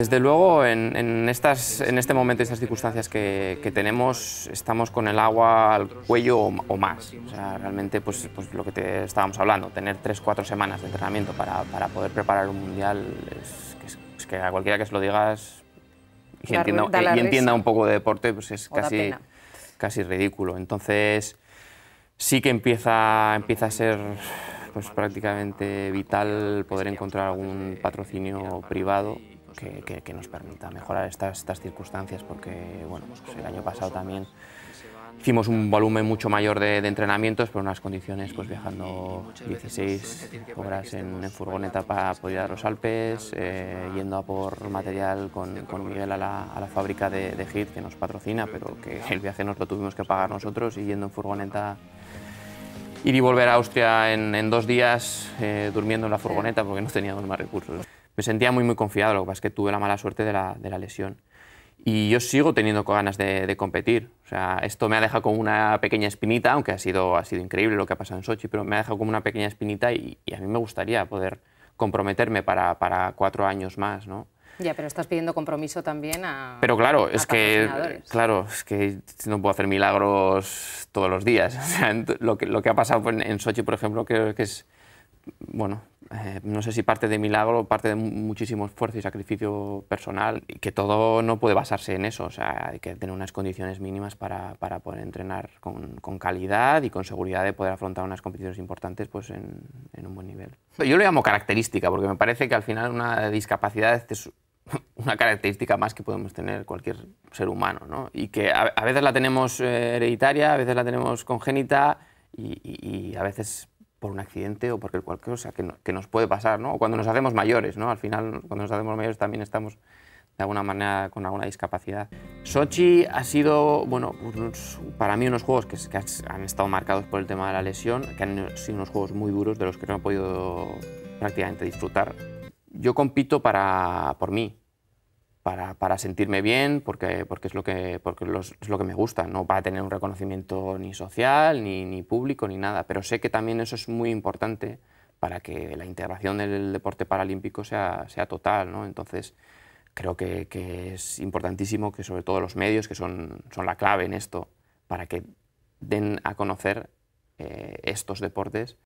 Desde luego, en, estas, en este momento y estas circunstancias que, tenemos, estamos con el agua al cuello o, más. O sea, realmente, pues, pues, lo que te estábamos hablando, tener tres, cuatro semanas de entrenamiento para, poder preparar un mundial, es, que a cualquiera que se lo digas y eh, entienda, un poco de deporte, pues es casi, casi ridículo. Entonces, sí que empieza, empieza a ser pues prácticamente vital poder encontrar algún patrocinio privado pues, que, nos permita mejorar estas, estas circunstancias, porque bueno, pues el año pasado también hicimos un volumen mucho mayor de, entrenamientos, pero en unas condiciones, pues viajando 16 horas en, furgoneta para apoyar a los Alpes, eh, yendo a por material con, con Miguel a la, a la, fábrica de, de HIT que nos patrocina, pero que el viaje nos lo tuvimos que pagar nosotros y yendo en furgoneta ir y volver a Austria en, dos días eh, durmiendo en la furgoneta porque no teníamos más recursos me sentía muy, muy confiado, lo que pasa es que tuve la mala suerte de la, lesión. Y yo sigo teniendo ganas de, competir. O sea, esto me ha dejado como una pequeña espinita, aunque ha sido, ha sido increíble lo que ha pasado en Sochi, pero me ha dejado como una pequeña espinita y, a mí me gustaría poder comprometerme para, cuatro años más, ¿no? Ya, pero estás pidiendo compromiso también a. Pero claro, es que claro, es que no puedo hacer milagros todos los días. O lo que, lo que ha pasado en, Sochi, por ejemplo, creo que es bueno, eh, no sé si parte de milagro, parte de muchísimo esfuerzo y sacrificio personal, y que todo no puede basarse en eso. O sea, hay que tener unas condiciones mínimas para, poder entrenar con, calidad y con seguridad de poder afrontar unas competiciones importantes pues, en, un buen nivel. Yo lo llamo característica, porque me parece que al final una discapacidad es una característica más que podemos tener cualquier ser humano, ¿no? Y que a, veces la tenemos eh, hereditaria, a veces la tenemos congénita y a veces por un accidente o porque cualquier cosa que, nos puede pasar, ¿no? O cuando nos hacemos mayores, ¿no? Al final, cuando nos hacemos mayores también estamos de alguna manera con alguna discapacidad. Sochi ha sido, bueno, para mí unos juegos que, que, han estado marcados por el tema de la lesión, que han sido unos juegos muy duros de los que no he podido prácticamente disfrutar. Yo compito para, por mí, para, sentirme bien, porque, es, lo que, porque es lo que me gusta, no para tener un reconocimiento ni social, ni, público, ni nada. Pero sé que también eso es muy importante para que la integración del deporte paralímpico sea, total. ¿no? Entonces, creo que, es importantísimo que sobre todo los medios, que son, la clave en esto, para que den a conocer eh, estos deportes